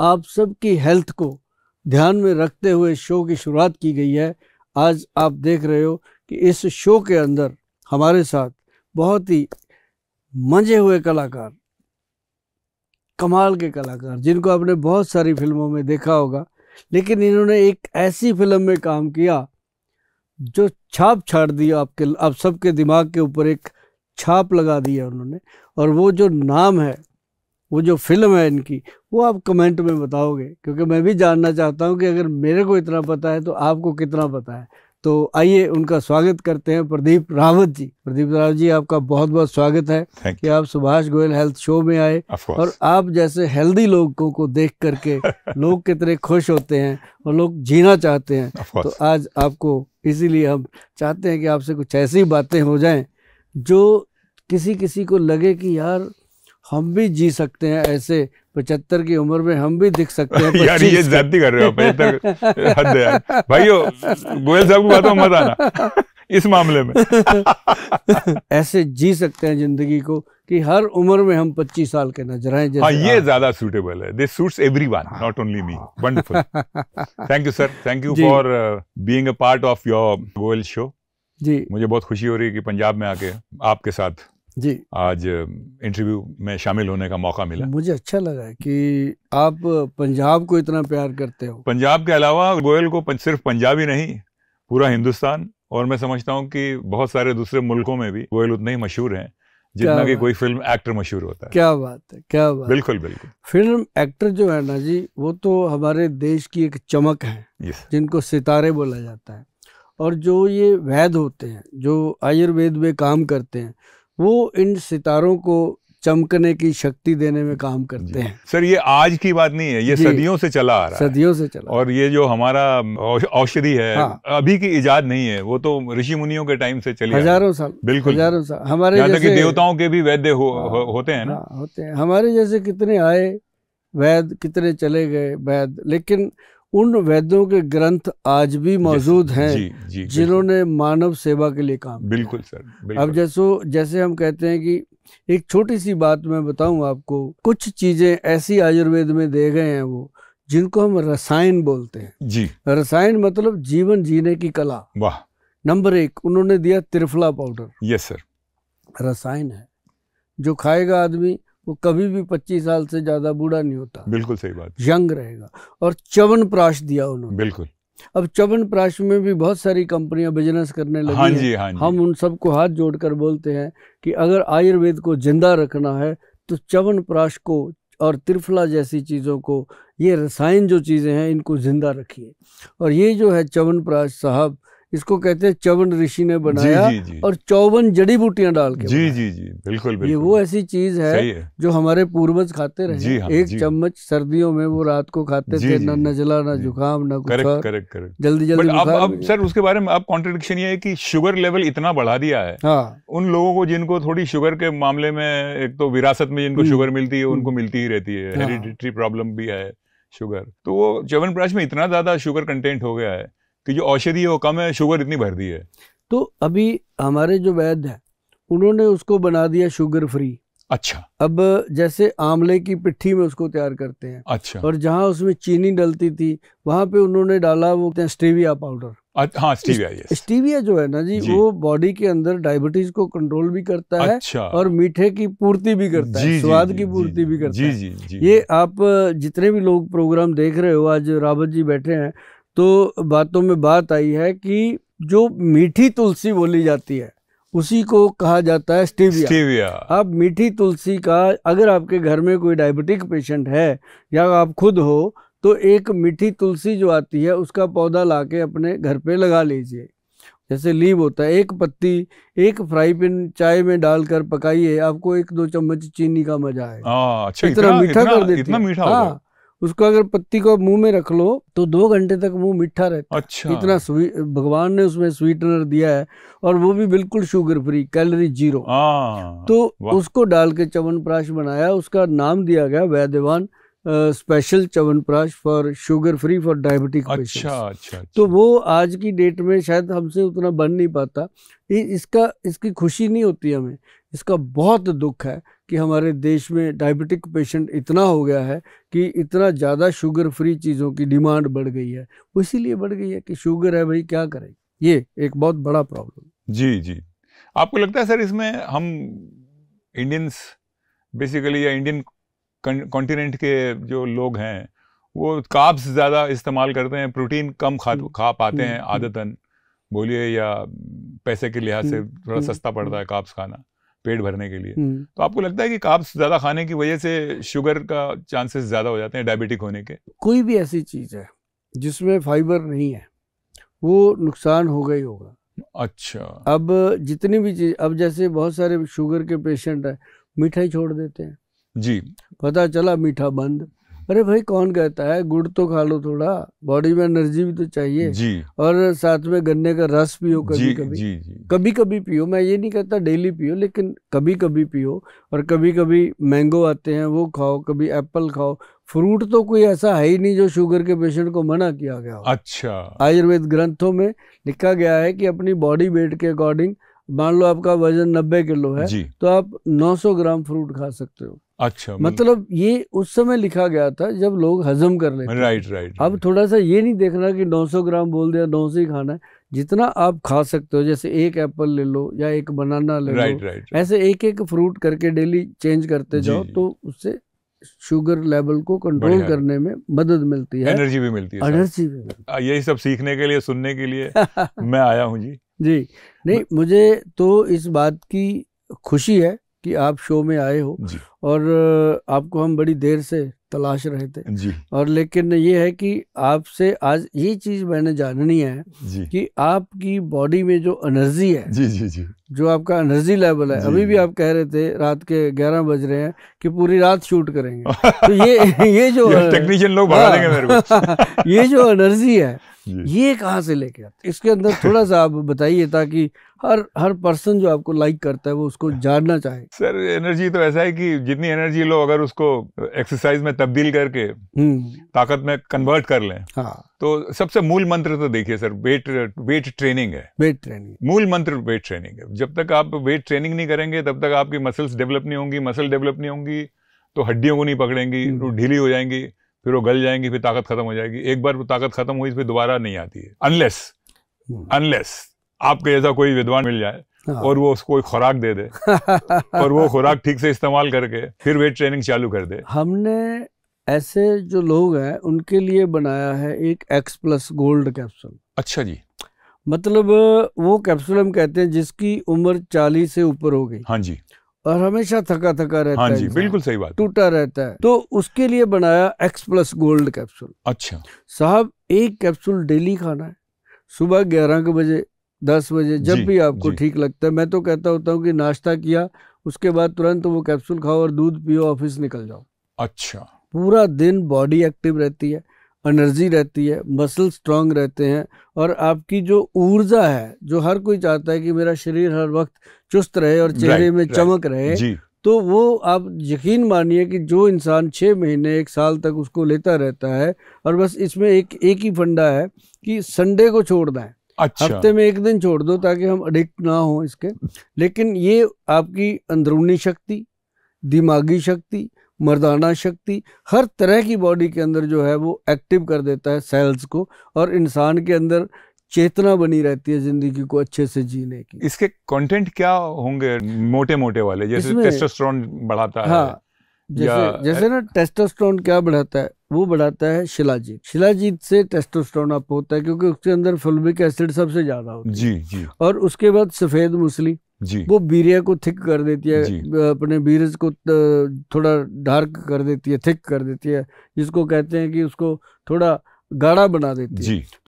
आप सबकी हेल्थ को ध्यान में रखते हुए शो की शुरुआत की गई है आज आप देख रहे हो कि इस शो के अंदर हमारे साथ बहुत ही मजे हुए कलाकार कमाल के कलाकार जिनको आपने बहुत सारी फिल्मों में देखा होगा लेकिन इन्होंने एक ऐसी फिल्म में काम किया जो छाप छाड़ दिया आपके आप सबके दिमाग के ऊपर एक छाप लगा दिया उन्होंने और वो जो नाम है वो जो फिल्म है इनकी वो आप कमेंट में बताओगे क्योंकि मैं भी जानना चाहता हूँ कि अगर मेरे को इतना पता है तो आपको कितना पता है तो आइए उनका स्वागत करते हैं प्रदीप रावत जी प्रदीप रावत जी आपका बहुत बहुत स्वागत है कि आप सुभाष गोयल हेल्थ शो में आए और आप जैसे हेल्दी लोगों को देख करके लोग कितने खुश होते हैं और लोग जीना चाहते हैं तो आज आपको इसीलिए हम चाहते हैं कि आपसे कुछ ऐसी बातें हो जाएं जो किसी किसी को लगे कि यार हम भी जी सकते हैं ऐसे पचहत्तर की उम्र में हम भी दिख सकते हैं यार ये जाती कर रहे हो पचहत्तर तो हद यार भाइयों गोयल साहब को बातों मत आना इस मामले में ऐसे जी सकते हैं जिंदगी को कि हर उम्र में हम 25 साल के नजर आए जैसे हाँ ये ज्यादा सुटेबल है this suits everyone not only me wonderful thank you sir thank you for being a part of your Goyal show ji मुझे बहुत खुशी हो रही है कि पंजाब में आके आपके साथ जी आज इंटरव्यू में शामिल होने का मौका मिला मुझे अच्छा लगा कि आप पंजाब को इतना प्यार करते हो पंजाब के अलावा गोयल को सिर्फ पंजाब ही नहीं पूरा हिंदुस्तान और मैं समझता हूँ कि बहुत सारे दूसरे मुल्कों में भी गोयल उतने ही मशहूर हैं जितना कि कोई फिल्म एक्टर मशहूर होता है क्या बात है क्या बात बिल्कुल बिल्कुल फिल्म एक्टर जो है ना जी वो तो हमारे देश की एक चमक है जिनको सितारे बोला जाता है और जो ये वैद होते हैं जो आयुर्वेद में काम करते हैं वो इन सितारों को चमकने की शक्ति देने में काम करते हैं सर ये आज की बात नहीं है ये सदियों से चला आ रहा सदियों से चला और ये जो हमारा औषधि है हाँ। अभी की इजाद नहीं है वो तो ऋषि मुनियों के टाइम से चली हजारों साल बिल्कुल हजारों साल हमारे जैसे कि देवताओं के भी वैद्य हो, हाँ, हो, होते हैं ना हाँ, होते हैं हमारे जैसे कितने आए वैद्य कितने चले गए वैद्य लेकिन उन वेदों के ग्रंथ आज भी मौजूद हैं जिन्होंने मानव सेवा के लिए काम बिल्कुल सर बिल्कुल। अब जैसो जैसे हम कहते हैं कि एक छोटी सी बात मैं बताऊं आपको कुछ चीजें ऐसी आयुर्वेद में दे गए हैं वो जिनको हम रसायन बोलते हैं जी रसायन मतलब जीवन जीने की कला वाह नंबर एक उन्होंने दिया त्रिफला पाउडर यस सर रसायन है जो खाएगा आदमी वो कभी भी पच्चीस साल से ज़्यादा बूढ़ा नहीं होता बिल्कुल सही बात यंग रहेगा और चवन प्राश दिया उन्होंने बिल्कुल अब चवन प्राश में भी बहुत सारी कंपनियां बिजनेस करने लगी हाँ जी, हाँ जी। हम उन सबको हाथ जोड़कर बोलते हैं कि अगर आयुर्वेद को जिंदा रखना है तो चवन प्राश को और त्रिफला जैसी चीज़ों को ये रसायन जो चीज़ें हैं इनको ज़िंदा रखिए और ये जो है चवन प्राश साहब इसको कहते हैं चौवन ऋषि ने बनाया जी, जी, जी. और चौवन जड़ी बूटियां डाल के जी जी जी बिल्कुल, बिल्कुल ये वो ऐसी चीज है, है जो हमारे पूर्वज खाते रहे जी, हाँ, एक चम्मच सर्दियों में वो रात को खाते थे ना नजला ना जुकाम ना करेक्ट करेक्ट करेक्ट जल्दी जल्दी अब अब सर उसके बारे में अब कॉन्ट्रडिक्शन ये है कि शुगर लेवल इतना बढ़ा दिया है हाँ। उन लोगों को जिनको थोड़ी शुगर के मामले में एक तो विरासत में जिनको शुगर हम्म। मिलती है हम्म। उनको मिलती ही रहती है हेरिडिटरी हाँ। प्रॉब्लम भी है शुगर तो वो च्यवनप्राश में इतना ज्यादा शुगर कंटेंट हो गया है कि जो औषधि है वो कम है शुगर इतनी भर दी है तो अभी हमारे जो वैद्य हैं उन्होंने उसको बना दिया शुगर फ्री अच्छा अब जैसे आंवले की पिट्ठी में उसको तैयार करते हैं अच्छा और जहाँ उसमें चीनी डलती थी वहाँ पे उन्होंने डाला वो स्टीविया पाउडर हाँ स्टीविया यस स्टीविया जो है ना जी, जी। वो बॉडी के अंदर डायबिटीज को कंट्रोल भी करता है अच्छा। और मीठे की पूर्ति भी करता है स्वाद की पूर्ति भी करता है ये आप जितने भी लोग प्रोग्राम देख रहे हो आज रावत जी बैठे हैं तो बातों में बात आई है कि जो मीठी तुलसी बोली जाती है उसी को कहा जाता है स्टीविया स्टीविया अब मीठी तुलसी का अगर आपके घर में कोई डायबिटिक पेशेंट है या आप खुद हो तो एक मीठी तुलसी जो आती है उसका पौधा ला के अपने घर पे लगा लीजिए जैसे लीव होता है एक पत्ती एक फ्राई पैन चाय में डालकर पकाइए आपको एक दो चम्मच चीनी का मजा है हाँ, अच्छा, इतना, इतना, मीठा इतना, कर देती इतना मीठा हाँ उसको अगर पत्ती को मुंह में रख लो तो दो घंटे तक मुंह मीठा रहता है अच्छा इतना स्वी भगवान ने उसमें स्वीटनर दिया है और वो भी बिल्कुल शुगर फ्री कैलोरी जीरो आ, तो उसको डाल के चवनप्राश बनाया उसका नाम दिया गया Vaidyavan special chyawanprash for sugar free for diabetic अच्छा, अच्छा तो वो आज की डेट में शायद हमसे उतना बन नहीं पाता इसका इसकी खुशी नहीं होती हमें इसका बहुत दुख है कि हमारे देश में डायबिटिक पेशेंट इतना हो गया है कि इतना ज़्यादा शुगर फ्री चीज़ों की डिमांड बढ़ गई है वो इसीलिए बढ़ गई है कि शुगर है भाई क्या करें ये एक बहुत बड़ा प्रॉब्लम जी जी आपको लगता है सर इसमें हम इंडियंस बेसिकली या इंडियन कॉन्टिनेंट के जो लोग हैं वो काब्स ज़्यादा इस्तेमाल करते हैं प्रोटीन कम खा हम्म, खा पाते हम्म, हैं हम्म। आदतन बोलिए या पैसे के लिहाज से थोड़ा सस्ता पड़ता है काब्स खाना पेट भरने के लिए हम्म। तो आपको लगता है कि काब्स ज़्यादा खाने की वजह से शुगर का चांसेस ज़्यादा हो जाते हैं डायबिटिक होने के कोई भी ऐसी चीज़ है जिसमें फाइबर नहीं है वो नुकसान होगा ही होगा अच्छा अब जितनी भी चीज़ अब जैसे बहुत सारे शुगर के पेशेंट हैं मिठाई छोड़ देते हैं जी पता चला मीठा बंद अरे भाई कौन कहता है गुड़ तो खा लो थोड़ा बॉडी में एनर्जी भी तो चाहिए जी और साथ में गन्ने का रस पियो कभी जी, कभी जी, जी। कभी कभी पियो मैं ये नहीं कहता डेली पियो लेकिन कभी कभी पियो और कभी कभी मैंगो आते हैं वो खाओ कभी एप्पल खाओ फ्रूट तो कोई ऐसा है ही नहीं जो शुगर के पेशेंट को मना किया गया अच्छा आयुर्वेद ग्रंथों में लिखा गया है कि अपनी बॉडी वेट के अकॉर्डिंग मान लो आपका वजन नब्बे किलो है तो आप 900 ग्राम फ्रूट खा सकते हो अच्छा मतलब ये उस समय लिखा गया था जब लोग हजम कर लेते राइट राइट अब थोड़ा सा ये नहीं देखना कि 900 ग्राम बोल दिया 900 ही खाना है जितना आप खा सकते हो जैसे एक एप्पल ले लो या एक बनाना ले राइट, लो राइट, राइट, ऐसे एक एक फ्रूट करके डेली चेंज करते जाओ तो उससे शुगर लेवल को कंट्रोल करने में मदद मिलती है एनर्जी भी मिलती है एनर्जी भी यही सब सीखने के लिए सुनने के लिए मैं आया हूँ जी जी नहीं मुझे तो इस बात की खुशी है कि आप शो में आए हो और आपको हम बड़ी देर से तलाश रहे थे जी और लेकिन ये है कि आपसे आज ये चीज़ मैंने जाननी है कि आपकी बॉडी में जो एनर्जी है जी जी जी जो आपका एनर्जी लेवल है अभी भी आप कह रहे थे रात के ग्यारह बज रहे हैं कि पूरी रात शूट करेंगे तो ये ये जो टेक्नीशियन लोग भगा देंगे मेरे को हाँ, ये जो एनर्जी है ये कहाँ से लेके आते इसके अंदर थोड़ा सा आप बताइए ताकि हर हर पर्सन जो आपको लाइक करता है वो उसको जानना चाहे सर एनर्जी तो ऐसा है कि जितनी एनर्जी लो अगर उसको एक्सरसाइज में तब्दील करके हम्म। ताकत में कन्वर्ट कर लें हाँ। तो सबसे मूल मंत्र तो देखिए सर वेट वेट ट्रेनिंग है वेट ट्रेनिंग मूल मंत्र वेट ट्रेनिंग है जब तक आप वेट ट्रेनिंग नहीं करेंगे तब तक आपकी मसल्स डेवलप नहीं होंगी मसल डेवलप नहीं होंगी तो हड्डियों को नहीं पकड़ेंगी तो ढीली हो जाएंगी फिर वो गल जाएंगी फिर ताकत खत्म हो जाएगी एक बार वो ताकत खत्म हुई फिर दोबारा नहीं आती है अनलेस अनलेस हम्म। आपके ऐसा कोई विद्वान मिल जाए हाँ। और वो उसको खुराक दे दे और वो खुराक ठीक से इस्तेमाल करके फिर वेट ट्रेनिंग चालू कर दे हमने ऐसे जो लोग हैं उनके लिए बनाया है एक एक्स प्लस गोल्ड कैप्सूल अच्छा जी मतलब वो कैप्सूल हम कहते हैं जिसकी उम्र चालीस से ऊपर हो गई हाँ जी और हमेशा थका थका रहता हाँ जी, है बिल्कुल सही बात टूटा रहता है तो उसके लिए बनाया एक्स प्लस गोल्ड कैप्सूल अच्छा साहब एक कैप्सूल डेली खाना है सुबह ग्यारह के बजे दस बजे जब भी आपको ठीक लगता है मैं तो कहता होता हूँ कि नाश्ता किया उसके बाद तुरंत वो कैप्सूल खाओ और दूध पियो ऑफिस निकल जाओ अच्छा पूरा दिन बॉडी एक्टिव रहती है एनर्जी रहती है मसल स्ट्रांग रहते हैं और आपकी जो ऊर्जा है जो हर कोई चाहता है कि मेरा शरीर हर वक्त चुस्त रहे और चेहरे में चमक रहे तो वो आप यकीन मानिए कि जो इंसान छः महीने एक साल तक उसको लेता रहता है और बस इसमें एक एक ही फंडा है कि संडे को छोड़ना है अच्छा हफ्ते में एक दिन छोड़ दो ताकि हम अडिक्ट ना हो इसके लेकिन ये आपकी अंदरूनी शक्ति दिमागी शक्ति मर्दाना शक्ति हर तरह की बॉडी के अंदर जो है वो एक्टिव कर देता है सेल्स को और इंसान के अंदर चेतना बनी रहती है जिंदगी को अच्छे से जीने की इसके कंटेंट क्या होंगे मोटे मोटे वाले जैसे टेस्टोस्टेरोन बढ़ाता हाँ, है जैसे जैसे ना टेस्टोस्ट्रॉन क्या बढ़ाता है वो बढ़ाता है शिलाजीत शिलाजीत से टेस्टोस्ट्रॉन अप होता है क्योंकि उसके अंदर फुलबिक एसिड सबसे ज्यादा होता है जी जी और उसके बाद सफेद मुसली जी वो बीरिया को थिक कर देती है अपने बीरज को थोड़ा डार्क कर देती है थिक कर देती है जिसको कहते हैं कि उसको थोड़ा गाढ़ा बना देती है